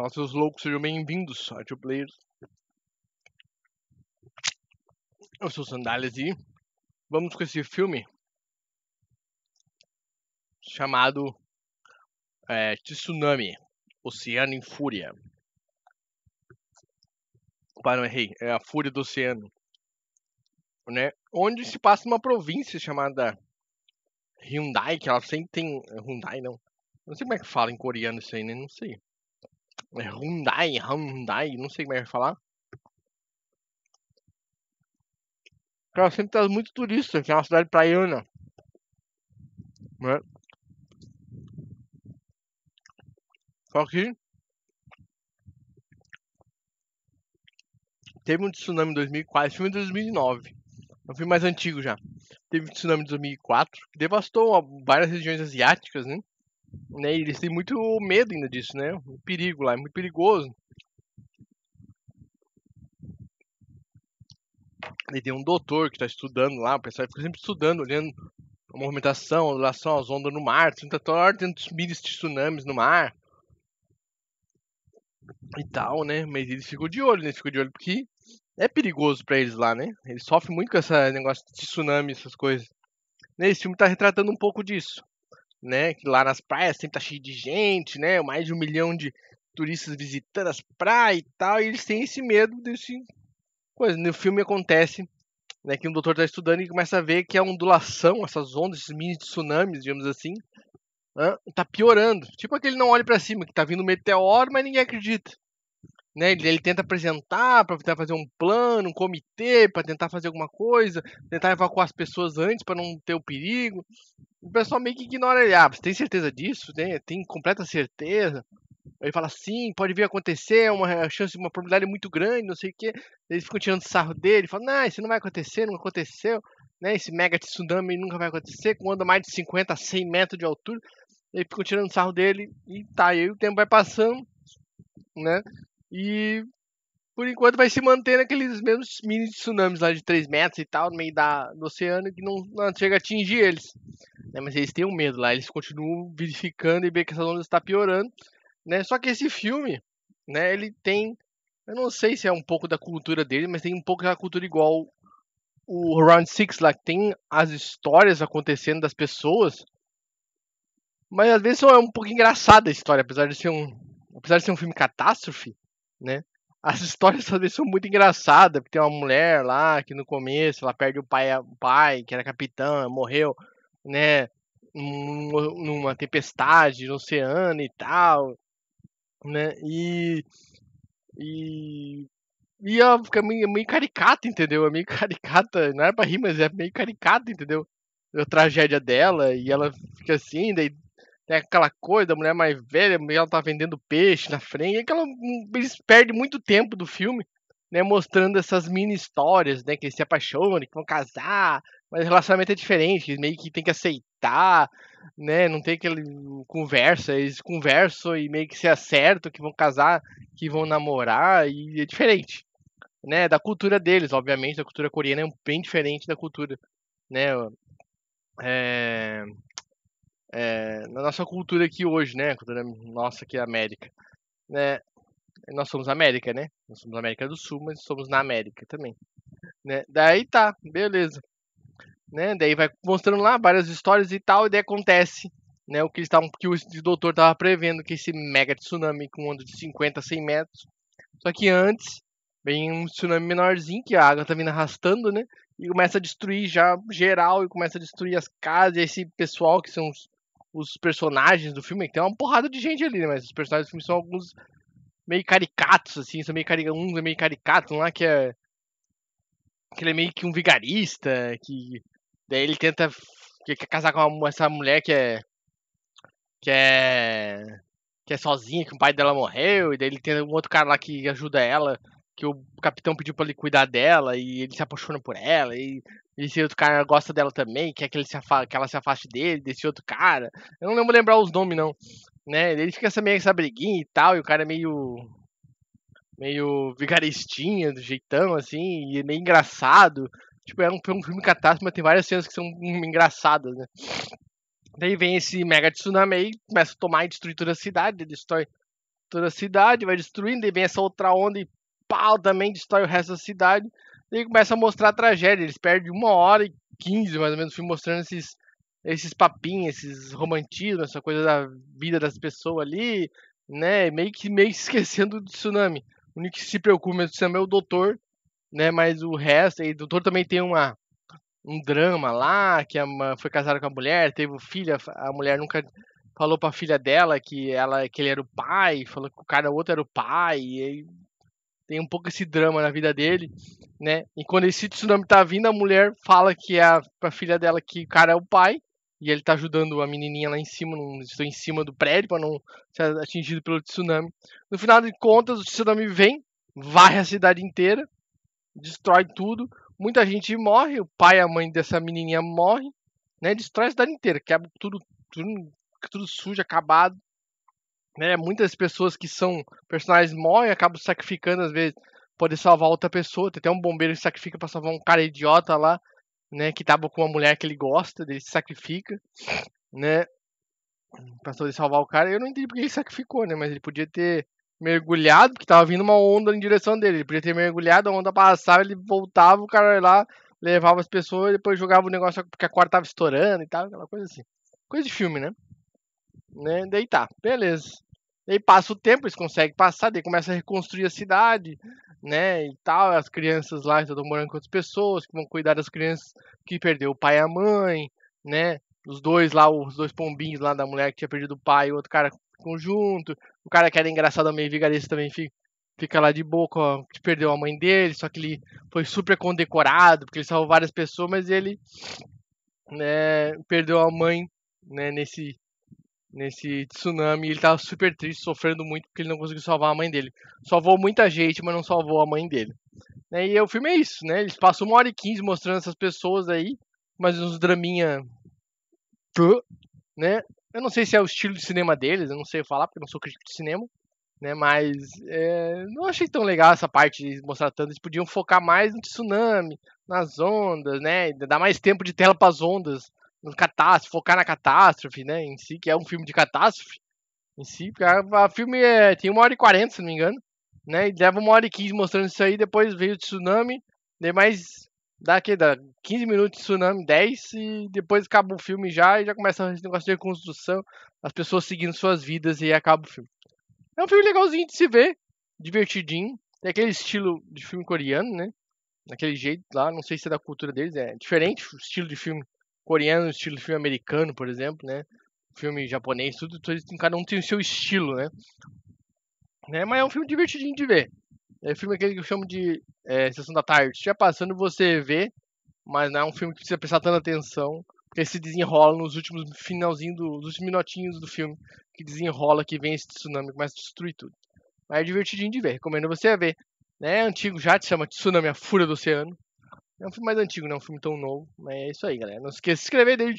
Fala seus loucos, sejam bem-vindos a Two Players. Eu sou Sandálias e vamos com esse filme chamado é, Tsunami, Oceano em Fúria. Opa, não errei, é a Fúria do Oceano. Né? Onde se passa uma província chamada Hyundai, que ela sempre tem. É, Hyundai não. Não sei como é que fala em coreano isso aí, né? Não sei. É Hyundai, Hyundai, não sei como é que falar. Cara, sempre tem muito turista, que é uma cidade praiana. Né? Só que teve um tsunami em 2004, esse filme é de 2009. É um filme mais antigo já. Teve um tsunami em 2004, que devastou várias regiões asiáticas, né? Né? eles têm muito medo ainda disso, né? O perigo lá é muito perigoso. E tem um doutor que está estudando lá, o pessoal fica sempre estudando, olhando a movimentação, a relação às ondas no mar, tá toda hora tendo miles de tsunamis no mar e tal, né? Mas eles ficam de olho, né? Eles ficam de olho porque é perigoso para eles lá, né? Eles sofrem muito com esse negócio de tsunami, essas coisas. Né, esse filme está retratando um pouco disso né? Que lá nas praias sempre tá cheio de gente, né? Mais de um milhão de turistas visitando as praias e tal. E eles têm esse medo desse coisa. No filme acontece né, que um doutor está estudando e começa a ver que a ondulação, essas ondas, esses mini tsunamis, digamos assim, tá piorando. Tipo aquele não olhe para cima, que tá vindo um meteoro, mas ninguém acredita. Né, ele, ele, tenta apresentar para tentar fazer um plano, um comitê para tentar fazer alguma coisa, tentar evacuar as pessoas antes para não ter o perigo o pessoal meio que ignora ele. Ah, você tem certeza disso? Né? Tem completa certeza? Aí fala, sim, pode vir a acontecer, é uma chance, uma probabilidade muito grande, não sei o quê. Eles ficam tirando sarro dele, falam, não, isso não vai acontecer, não aconteceu. Né? Esse mega tsunami nunca vai acontecer, com onda mais de 50 100 metros de altura. Ele ficam tirando sarro dele e tá, aí o tempo vai passando, né? E por enquanto vai se manter aqueles mesmos mini tsunamis lá de 3 metros e tal, no meio da, do oceano, que não, não chega a atingir eles né? Mas eles têm um medo lá, eles continuam verificando e vê que essa onda está piorando, né? Só que esse filme, né, ele tem, eu não sei se é um pouco da cultura dele, mas tem um pouco da cultura igual o Round Six lá, que tem as histórias acontecendo das pessoas, mas às vezes é um pouco engraçada a história, apesar de ser um, apesar de ser um filme catástrofe, né? as histórias às vezes são muito engraçadas, porque tem uma mulher lá que no começo ela perde o pai, o pai que era capitão, morreu né, numa tempestade no oceano e tal, né? E e e é ó, fica é meio, meio caricata, entendeu? É meio caricata, não é pra rir, mas é meio caricata, entendeu? A tragédia dela, e ela fica assim, daí tem aquela coisa da mulher mais velha, ela tá vendendo peixe na frente, é e hum, eles perdem muito tempo do filme, né, mostrando essas mini histórias, né, que eles se apaixonam, que vão casar, mas relacionamento é diferente, meio que tem que aceitar, né? Não tem aquele conversa, eles conversam e meio que se acertam que vão casar, que vão namorar, e é diferente, né? Da cultura deles, obviamente, a cultura coreana é bem diferente da cultura, né? É... É... na nossa cultura aqui hoje, né? A cultura nossa aqui, é América, né? Nós somos América, né? Nós somos América do Sul, mas somos na América também, né? Daí tá, beleza né? Daí vai mostrando lá várias histórias e tal, e daí acontece, né? O que, eles tavam, que o doutor estava prevendo, que esse mega tsunami com onda de 50 a 100 metros. Só que antes, vem um tsunami menorzinho, que a água tá vindo arrastando, né? E começa a destruir já geral, e começa a destruir as casas, e esse pessoal que são os, os personagens do filme, que tem uma porrada de gente ali, né? Mas os personagens do filme são alguns meio caricatos, assim, são meio caricatos, um é meio caricato, um lá que é que ele é meio que um vigarista, que Daí ele tenta quer casar com uma, essa mulher que é. que é. que é sozinha, que o pai dela morreu, e daí ele tem um outro cara lá que ajuda ela, que o capitão pediu pra ele cuidar dela, e ele se apaixona por ela, e esse outro cara gosta dela também, quer que, ele se afa que ela se afaste dele, desse outro cara. Eu não lembro lembrar os nomes, não. Né? Ele fica essa, meio essa briguinha e tal, e o cara é meio. meio vigaristinha, do jeitão, assim, e é meio engraçado. Tipo, é um, um filme catástrofe, mas tem várias cenas que são engraçadas, né? Daí vem esse mega tsunami começa a tomar e destruir toda a cidade, destrói toda a cidade, vai destruindo, e vem essa outra onda e pau também destrói o resto da cidade. E começa a mostrar a tragédia. Eles perdem uma hora e quinze, mais ou menos, mostrando esses, esses papinhos, esses romantismos, essa coisa da vida das pessoas ali, né? Meio que meio esquecendo do tsunami. O único que se preocupa com o tsunami é o doutor, né? Mas o resto, aí o doutor também tem uma um drama lá, que a, foi casado com a mulher, teve filha, a mulher nunca falou pra filha dela que ela que ele era o pai, falou que o cara outro era o pai, e tem um pouco esse drama na vida dele, né? E quando esse tsunami tá vindo, a mulher fala que é a pra filha dela que o cara é o pai, e ele tá ajudando a menininha lá em cima, num, estou em cima do prédio para não ser atingido pelo tsunami. No final de contas, o tsunami vem, varre a cidade inteira, destrói tudo. Muita gente morre, o pai e a mãe dessa menininha morrem, né? Destrói a cidade inteira, quebra tudo, tudo, tudo sujo, acabado. Né? Muitas pessoas que são personagens morrem, acabam sacrificando às vezes poder salvar outra pessoa. Tem até um bombeiro que sacrifica para salvar um cara idiota lá, né? Que tava com uma mulher que ele gosta, ele se sacrifica, né? Pra poder salvar o cara. Eu não entendi porque ele sacrificou, né? Mas ele podia ter mergulhado, porque tava vindo uma onda em direção dele. Ele podia ter mergulhado, a onda passava, ele voltava, o cara lá, levava as pessoas e depois jogava o negócio porque a corda tava estourando e tal, aquela coisa assim. Coisa de filme, né? né? Daí tá, beleza. Daí passa o tempo, eles conseguem passar, daí começa a reconstruir a cidade, né? E tal, as crianças lá estão morando com outras pessoas, que vão cuidar das crianças que perdeu o pai e a mãe, né? Os dois lá, os dois pombinhos lá da mulher que tinha perdido o pai e o outro cara conjunto. O cara que era engraçado, meio vigarista também fica, fica lá de boca, que perdeu a mãe dele, só que ele foi super condecorado, porque ele salvou várias pessoas, mas ele né, perdeu a mãe né, nesse, nesse tsunami. Ele tava super triste, sofrendo muito, porque ele não conseguiu salvar a mãe dele. Salvou muita gente, mas não salvou a mãe dele. Né, e o filme é isso, né? Eles passam uma hora e quinze mostrando essas pessoas aí, mas uns draminha. Né? Eu não sei se é o estilo de cinema deles, eu não sei falar, porque eu não sou crítico de cinema, né? Mas é, não achei tão legal essa parte de mostrar tanto. Eles podiam focar mais no tsunami, nas ondas, né? Dar mais tempo de tela para as ondas, no catástrofe, focar na catástrofe, né? Em si, que é um filme de catástrofe. Em si, porque o filme é, tem uma hora e quarenta, se não me engano. Né, e leva uma hora e quinze mostrando isso aí, depois veio o tsunami, daí mais dá aqui, dá 15 minutos de tsunami, 10 e depois acaba o filme já e já começa esse negócio de reconstrução, as pessoas seguindo suas vidas e acaba o filme. É um filme legalzinho de se ver, divertidinho, tem aquele estilo de filme coreano, né? Daquele jeito lá, não sei se é da cultura deles, é diferente o estilo de filme coreano, o estilo de filme americano, por exemplo, né? Filme japonês, tudo, tudo cada um tem o seu estilo, né? né? Mas é um filme divertidinho de ver. É filme aquele que eu chamo de é, Sessão da Tarde. Se estiver passando, você vê, mas não é um filme que precisa prestar tanta atenção, porque se desenrola nos últimos finalzinho, dos nos últimos minutinhos do filme, que desenrola, que vem esse tsunami, que começa a destruir tudo. Mas é divertidinho de ver, recomendo você a ver. Né? Antigo já, te chama Tsunami, a Fúria do Oceano. É um filme mais antigo, não é um filme tão novo, mas é isso aí, galera. Não esqueça de se inscrever,